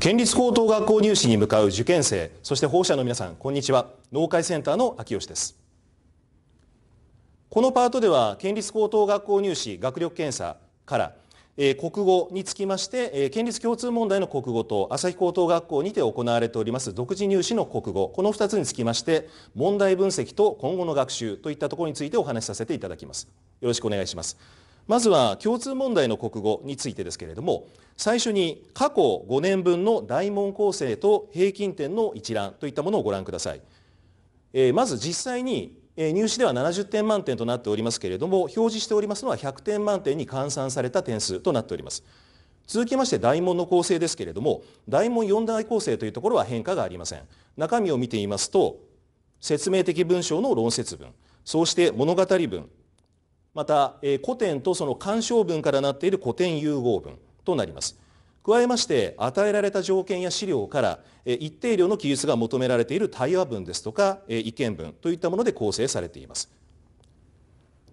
県立高等学校入試に向かう受験生そして保護者の皆さんこんにちは農会センターの秋吉ですこのパートでは県立高等学校入試学力検査から、えー、国語につきまして、えー、県立共通問題の国語と朝日高等学校にて行われております独自入試の国語この2つにつきまして問題分析と今後の学習といったところについてお話しさせていただきますよろしくお願いしますまずは共通問題の国語についてですけれども最初に過去5年分の大問構成と平均点の一覧といったものをご覧ください、えー、まず実際に入試では70点満点となっておりますけれども表示しておりますのは100点満点に換算された点数となっております続きまして大問の構成ですけれども大問4大構成というところは変化がありません中身を見てみますと説明的文章の論説文そうして物語文また、え古典とその鑑賞文からなっている古典融合文となります。加えまして与えられた条件や資料から一定量の記述が求められている対話文ですとか意見文といったもので構成されています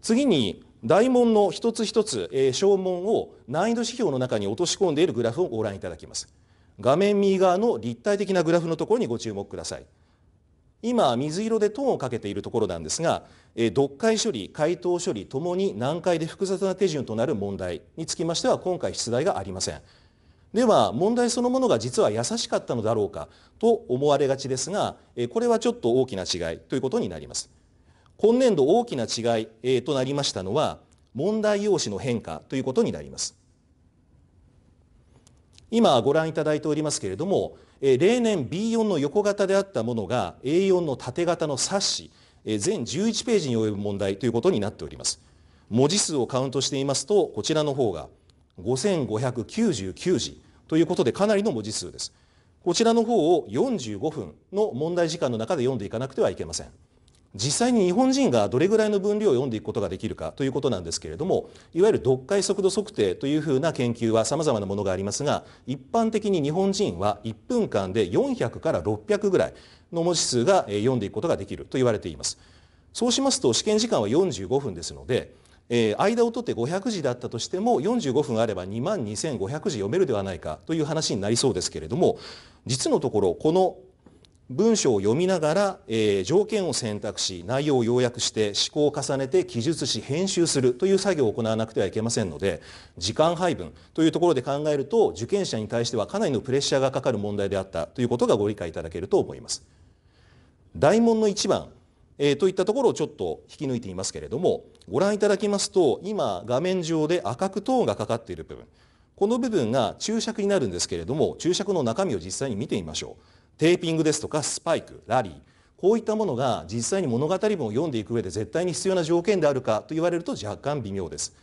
次に大問の一つ一つ小問を難易度指標の中に落とし込んでいるグラフをご覧いただきます画面右側の立体的なグラフのところにご注目ください今水色でトーンをかけているところなんですが、え読解処理解答処理ともに難解で複雑な手順となる問題につきましては今回出題がありませんでは問題そのものが実は優しかったのだろうかと思われがちですがこれはちょっと大きな違いということになります今年度大きな違いとなりましたのは問題用紙の変化ということになります今ご覧いただいておりますけれども例年 B4 の横型であったものが A4 の縦型の冊子全11ページに及ぶ問題ということになっております文字数をカウントしていますとこちらの方が5599字ということでかなりの文字数ですこちらの方を45分の問題時間の中で読んでいかなくてはいけません実際に日本人がどれぐらいの分量を読んでいくことができるかということなんですけれどもいわゆる読解速度測定というふうな研究はさまざまなものがありますが一般的に日本人は1分間で400から600ぐらいの文字数が読んでいくことができると言われています。そうしますと試験時間は45分ですので、え間を取って500字だったとしても45分あれば2万2500字読めるではないかという話になりそうですけれども実のところこの文章を読みながら、えー、条件を選択し内容を要約して思考を重ねて記述し編集するという作業を行わなくてはいけませんので時間配分というところで考えると受験者に対してはかなりのプレッシャーがかかる問題であったということがご理解いただけると思います。大問の1番、えー、といったところをちょっと引き抜いていますけれどもご覧いただきますと今画面上で赤くトーンがかかっている部分この部分が注釈になるんですけれども注釈の中身を実際に見てみましょう。テーピングですとかスパイクラリーこういったものが実際に物語文を読んでいく上で絶対に必要な条件であるかと言われると若干微妙です。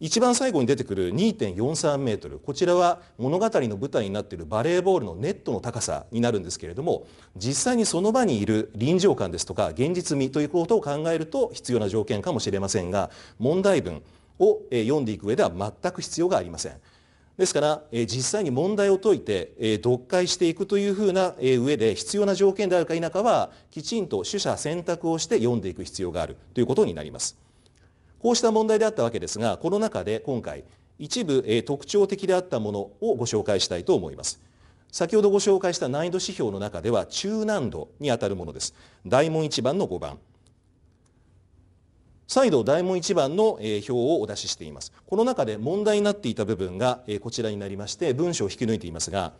一番最後に出てくる2.43メートルこちらは物語の舞台になっているバレーボールのネットの高さになるんですけれども実際にその場にいる臨場感ですとか現実味ということを考えると必要な条件かもしれませんが問題文を読んでいく上では全く必要がありません。ですから、え実際に問題を解いて、え読解していくというふうな、え上で必要な条件であるか否かはきちんと取捨選択をして読んでいく必要があるということになります。こうした問題であったわけですがこの中で今回一部、え特徴的であったものをご紹介したいと思います。先ほどご紹介した難易度指標の中では中難度にあたるものです。大問1番の5番。再度大門一番の表をお出ししていますこの中で問題になっていた部分がこちらになりまして文章を引き抜いていますが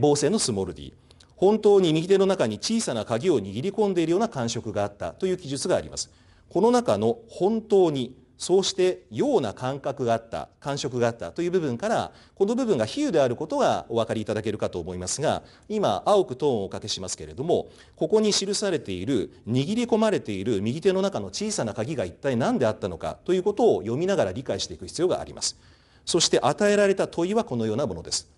防線のスモール D 本当に右手の中に小さな鍵を握り込んでいるような感触があったという記述がありますこの中の本当にそうしてような感覚があった感触があったという部分からこの部分が比喩であることがお分かりいただけるかと思いますが今青くトーンをおかけしますけれどもここに記されている握り込まれている右手の中の小さな鍵が一体何であったのかということを読みながら理解していく必要があります。そして与えられた問いはこのようなものです。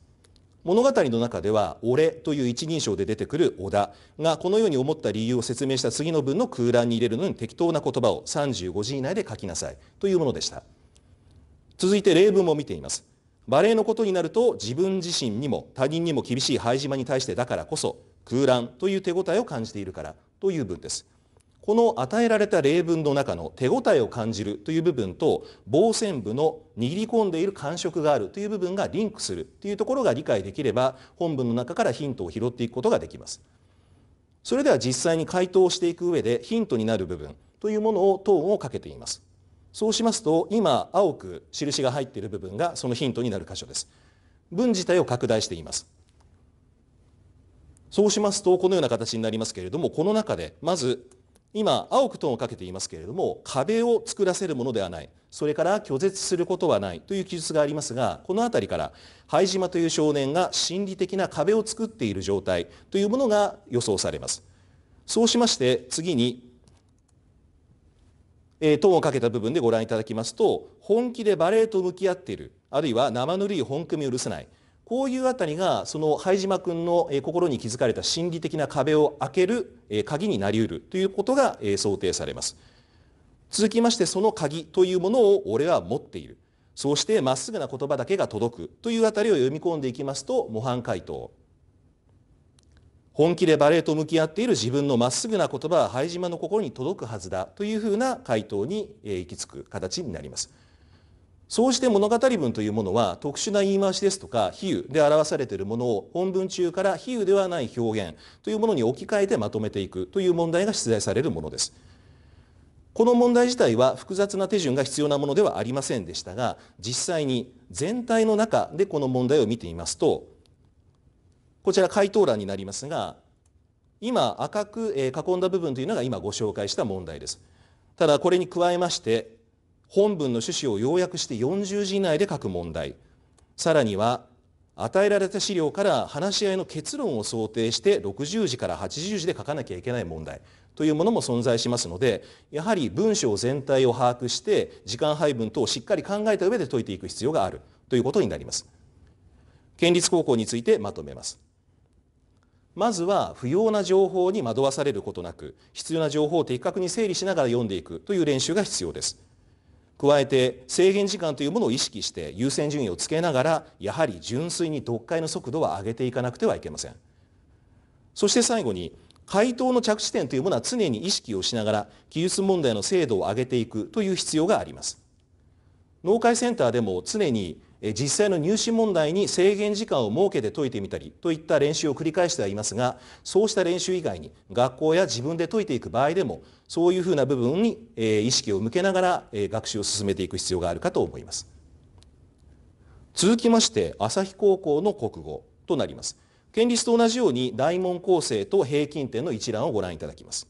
物語の中では「俺」という一人称で出てくる織田がこのように思った理由を説明した次の文の空欄に入れるのに適当な言葉を35字以内で書きなさいというものでした続いて例文も見ていますバレエのことになると自分自身にも他人にも厳しい拝島に対してだからこそ空欄という手応えを感じているからという文ですこの与えられた例文の中の手応えを感じるという部分と防線部の握り込んでいる感触があるという部分がリンクするというところが理解できれば本文の中からヒントを拾っていくことができます。それでは実際に回答していく上でヒントになる部分というものをトーンをかけています。そうしますと今青く印が入っている部分がそのヒントになる箇所です。文自体を拡大しています。そうしますとこのような形になりますけれどもこの中でまず今青くトーンをかけていますけれども壁を作らせるものではないそれから拒絶することはないという記述がありますがこの辺りから灰島という少年が心理的な壁を作っている状態というものが予想されますそうしまして次に、えー、トーンをかけた部分でご覧いただきますと本気でバレエと向き合っているあるいは生ぬるい本組を許せないこういうあたりがその拝島君の心に築かれた心理的な壁を開ける鍵になりうるということが想定されます。続きましてその鍵というものを俺は持っている。そうしてまっすぐな言葉だけが届くというあたりを読み込んでいきますと模範解答。本気でバレエと向き合っている自分のまっすぐな言葉は拝島の心に届くはずだというふうな回答に行き着く形になります。そうして物語文というものは特殊な言い回しですとか比喩で表されているものを本文中から比喩ではない表現というものに置き換えてまとめていくという問題が出題されるものです。この問題自体は複雑な手順が必要なものではありませんでしたが実際に全体の中でこの問題を見てみますとこちら回答欄になりますが今赤く囲んだ部分というのが今ご紹介した問題です。ただこれに加えまして本文の趣旨を要約して40字以内で書く問題さらには与えられた資料から話し合いの結論を想定して60字から80字で書かなきゃいけない問題というものも存在しますのでやはり文章全体を把握して時間配分等をしっかり考えた上で解いていく必要があるということになります。県立高校についてまとめます。まずは不要な情報に惑わされることなく必要な情報を的確に整理しながら読んでいくという練習が必要です。加えて制限時間というものを意識して優先順位をつけながらやはり純粋に読解の速度は上げていかなくてはいけませんそして最後に回答の着地点というものは常に意識をしながら技術問題の精度を上げていくという必要があります農会センターでも常に実際の入試問題に制限時間を設けて解いてみたりといった練習を繰り返してはいますがそうした練習以外に学校や自分で解いていく場合でもそういうふうな部分に意識を向けながら学習を進めていく必要があるかと思います続きまして朝日高校の国語となります県立と同じように大門構成と平均点の一覧をご覧いただきます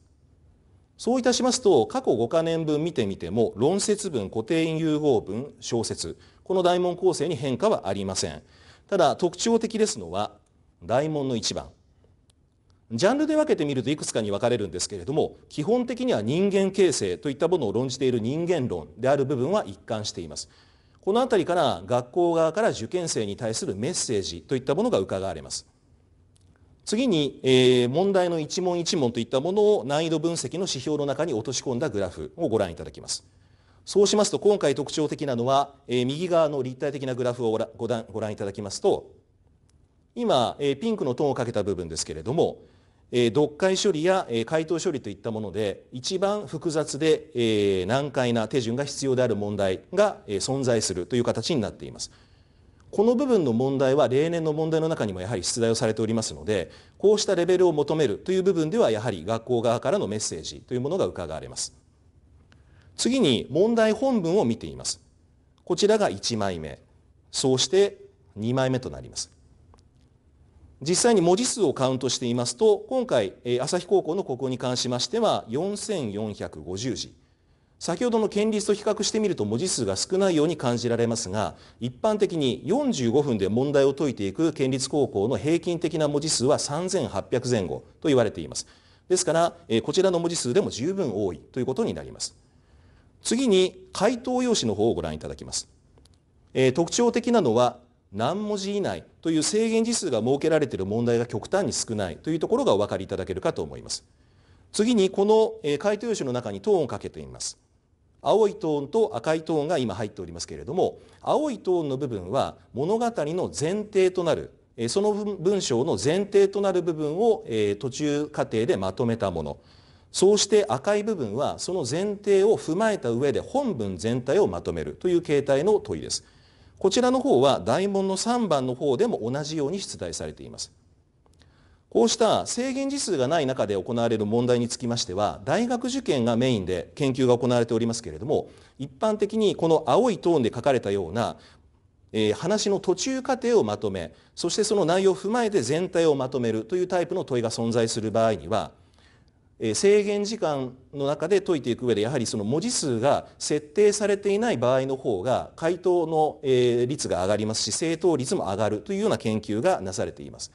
そういたしますと過去5か年分見てみても論説文古典融合文小説この大門構成に変化はありませんただ特徴的ですのは大門の1番ジャンルで分けてみるといくつかに分かれるんですけれども基本的には人間形成といったものを論じている人間論である部分は一貫していますこの辺りから学校側から受験生に対するメッセージといったものが伺われます次に、えー、問題の一問一問といったものを難易度分析の指標の中に落とし込んだグラフをご覧いただきます。そうしますと今回特徴的なのは、えー、右側の立体的なグラフをご覧ご覧いただきますと今、えー、ピンクのトーンをかけた部分ですけれども、えー、読解処理や、えー、回答処理といったもので一番複雑で、えー、難解な手順が必要である問題が、えー、存在するという形になっています。この部分の問題は例年の問題の中にもやはり出題をされておりますのでこうしたレベルを求めるという部分ではやはり学校側からのメッセージというものが伺われます次に問題本文を見ていますこちらが1枚目そうして2枚目となります実際に文字数をカウントしていますと今回旭高校のここに関しましては4450字先ほどの県立と比較してみると文字数が少ないように感じられますが一般的に45分で問題を解いていく県立高校の平均的な文字数は3800前後と言われていますですからこちらの文字数でも十分多いということになります次に回答用紙の方をご覧いただきます特徴的なのは何文字以内という制限字数が設けられている問題が極端に少ないというところがお分かりいただけるかと思います。次にこの回答用紙の中にトーンをかけています。青いトーンと赤いトーンが今入っておりますけれども青いトーンの部分は物語の前提となるその文章の前提となる部分を途中過程でまとめたものそうして赤い部分はその前提を踏まえた上で本文全体をまとめるという形態の問いです。こちらの方は大問の3番の方でも同じように出題されています。こうした制限時数がない中で行われる問題につきましては大学受験がメインで研究が行われておりますけれども一般的にこの青いトーンで書かれたような、話の途中過程をまとめそしてその内容を踏まえて全体をまとめるというタイプの問いが存在する場合には制限時間の中で解いていく上でやはりその文字数が設定されていない場合の方が回答の率が上がりますし正答率も上がるというような研究がなされています。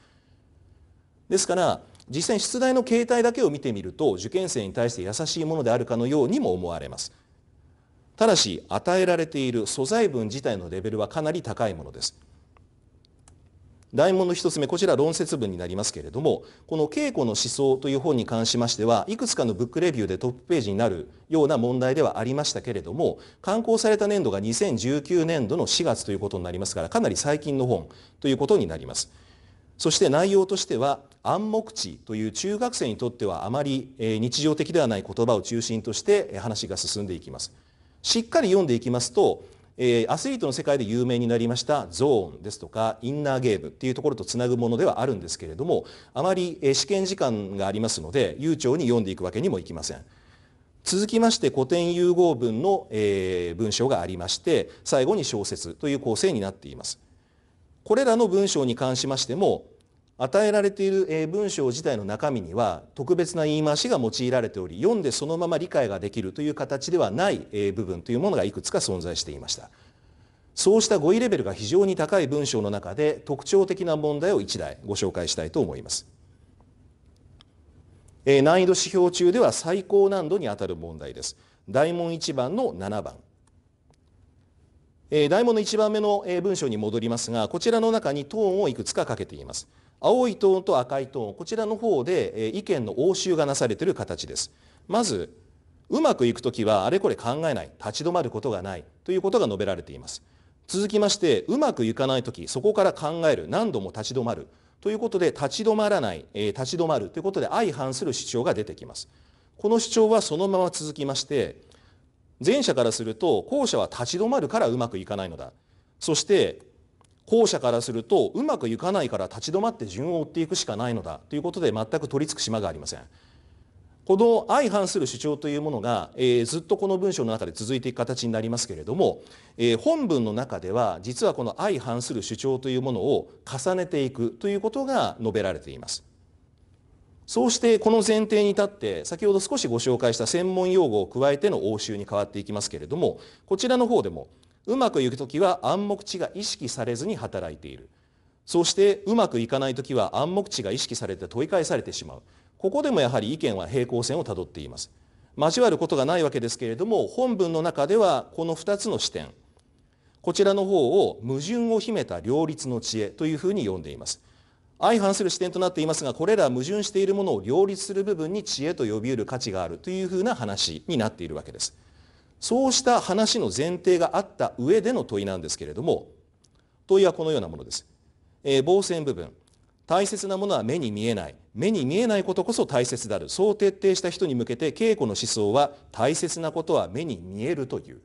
ですから実際に出題の形態だけを見てみると受験生に対して優しいものであるかのようにも思われますただし与えられている素材文自体のレベルはかなり高いものです大問の1つ目こちら論説文になりますけれどもこの「稽古の思想」という本に関しましてはいくつかのブックレビューでトップページになるような問題ではありましたけれども刊行された年度が2019年度の4月ということになりますからかなり最近の本ということになります。そして内容としては暗黙知という中学生にとってはあまり日常的ではない言葉を中心として話が進んでいきますしっかり読んでいきますとアスリートの世界で有名になりましたゾーンですとかインナーゲームっていうところとつなぐものではあるんですけれどもあまり試験時間がありますので悠長に読んでいくわけにもいきません続きまして古典融合文の文章がありまして最後に小説という構成になっていますこれらの文章に関しましても与えられている文章自体の中身には特別な言い回しが用いられており読んでそのまま理解ができるという形ではない部分というものがいくつか存在していましたそうした語彙レベルが非常に高い文章の中で特徴的な問題を1台ご紹介したいと思います難易度指標中では最高難度にあたる問題です大問1番の7番えー、題文の1番目の文章に戻りますがこちらの中にトーンをいくつかかけています青いトーンと赤いトーンこちらの方で意見の応酬がなされている形ですまずうまくいく時はあれこれ考えない立ち止まることがないということが述べられています続きましてうまくいかない時そこから考える何度も立ち止まるということで立ち止まらない、え立ち止まるということで相反する主張が出てきますこの主張はそのまま続きまして前者からすると後者は立ち止まるからうまくいかないのだそして後者からするとうまくいかないから立ち止まって順を追っていくしかないのだということで全く取り付く島がありませんこの相反する主張というものが、えー、ずっとこの文章の中で続いていく形になりますけれども、えー、本文の中では実はこの相反する主張というものを重ねていくということが述べられていますそうしてこの前提に立って先ほど少しご紹介した専門用語を加えての応酬に変わっていきますけれどもこちらの方でもうまくいく時は暗黙知が意識されずに働いているそしてうまくいかない時は暗黙知が意識されて問い返されてしまうここでもやはり意見は平行線をたどっています交わることがないわけですけれども本文の中ではこの2つの視点こちらの方を矛盾を秘めた両立の知恵というふうに呼んでいます相反する視点となっていますがこれら矛盾しているものを両立する部分に知恵と呼びうる価値があるというふうな話になっているわけです。そうした話の前提があった上での問いなんですけれども問いはこのようなものです。えー、防線部分大切なものは目に見えない目に見えないことこそ大切であるそう徹底した人に向けて稽古の思想は大切なことは目に見えるという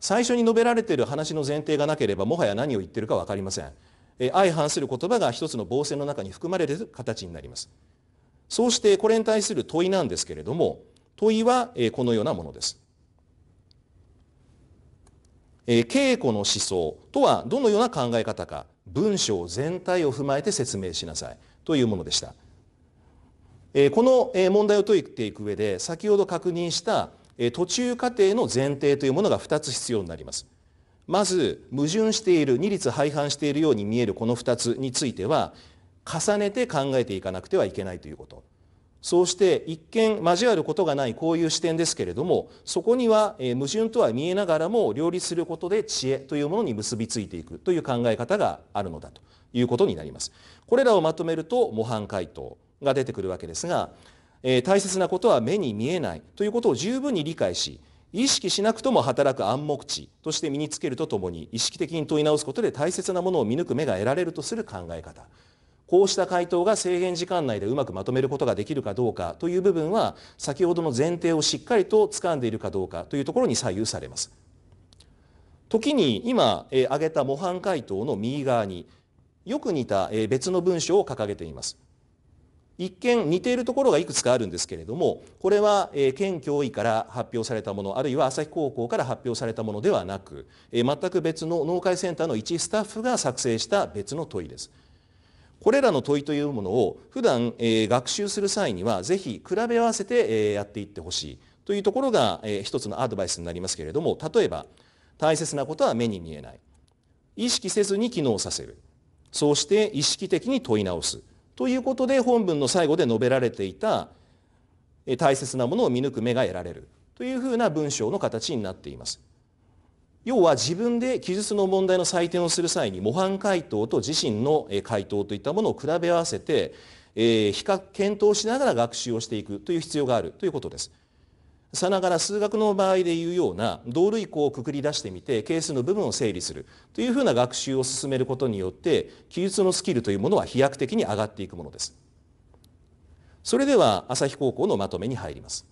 最初に述べられている話の前提がなければもはや何を言ってるか分かりません相反する言葉が一つの防線の中に含まれる形になります。そうしてこれに対する問いなんですけれども問いはこのようなものです。稽古の思想とはどのような考え方か文章全体を踏まえて説明しなさいというものでした。この問題を解いていく上で先ほど確認した途中過程の前提というものが2つ必要になります。まず矛盾している二律背反しているように見えるこの2つについては重ねて考えていかなくてはいけないということそうして一見交わることがないこういう視点ですけれどもそこには矛盾とは見えながらも両立することで知恵というものに結びついていくという考え方があるのだということになります。これらをまとめると模範回答が出てくるわけですが、大切なことは目に見えないということを十分に理解し意識しなくとも働く暗黙知として身につけるとともに意識的に問い直すことで大切なものを見抜く目が得られるとする考え方こうした回答が制限時間内でうまくまとめることができるかどうかという部分は先ほどの前提をしっかりと掴んでいるかどうかというところに左右されます。時に今、えー、挙げた模範回答の右側によく似た、え別の文章を掲げています。一見似ているところがいくつかあるんですけれどもこれは、県教委から発表されたものあるいは朝日高校から発表されたものではなく、全く別の農会センターの一スタッフが作成した別の問いです。これらの問いというものを普段、学習する際には是非比べ合わせて、やっていってほしいというところが、一つのアドバイスになりますけれども例えば大切なことは目に見えない意識せずに機能させるそうして意識的に問い直すということで本文の最後で述べられていた大切なものを見抜く目が得られるというふうな文章の形になっています。要は自分で記述の問題の採点をする際に模範解答と自身の回答といったものを比べ合わせて、え比較検討しながら学習をしていくという必要があるということです。さながら数学の場合でいうような同類項をくくり出してみて係数の部分を整理するというふうな学習を進めることによって記述のスキルというものは飛躍的に上がっていくものです。それでは朝日高校のまとめに入ります。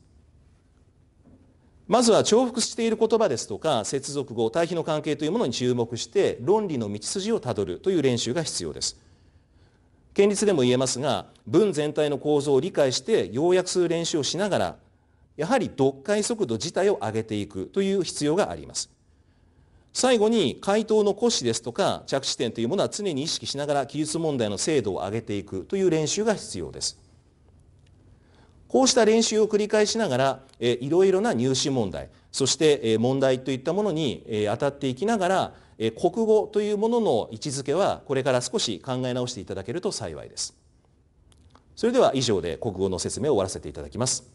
まずは重複している言葉ですとか接続語対比の関係というものに注目して論理の道筋をたどるという練習が必要です。県立でも言えますが文全体の構造を理解して要約する練習をしながらやはり読解速度自体を上げていくという必要があります。最後に回答の骨子ですとか着地点というものは常に意識しながら記述問題の精度を上げていくという練習が必要です。こうした練習を繰り返しながら、えいろいろな入試問題、そして、え問題といったものに、え当たっていきながら、え国語というものの位置づけはこれから少し考え直していただけると幸いです。それでは以上で国語の説明を終わらせていただきます。